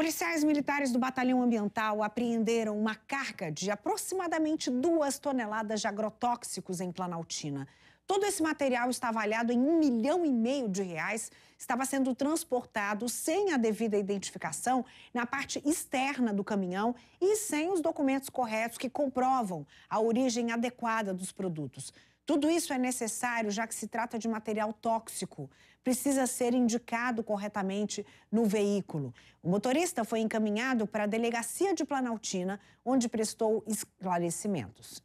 Policiais militares do Batalhão Ambiental apreenderam uma carga de aproximadamente duas toneladas de agrotóxicos em Planaltina. Todo esse material está avaliado em um milhão e meio de reais, estava sendo transportado sem a devida identificação na parte externa do caminhão e sem os documentos corretos que comprovam a origem adequada dos produtos. Tudo isso é necessário, já que se trata de material tóxico. Precisa ser indicado corretamente no veículo. O motorista foi encaminhado para a delegacia de Planaltina, onde prestou esclarecimentos.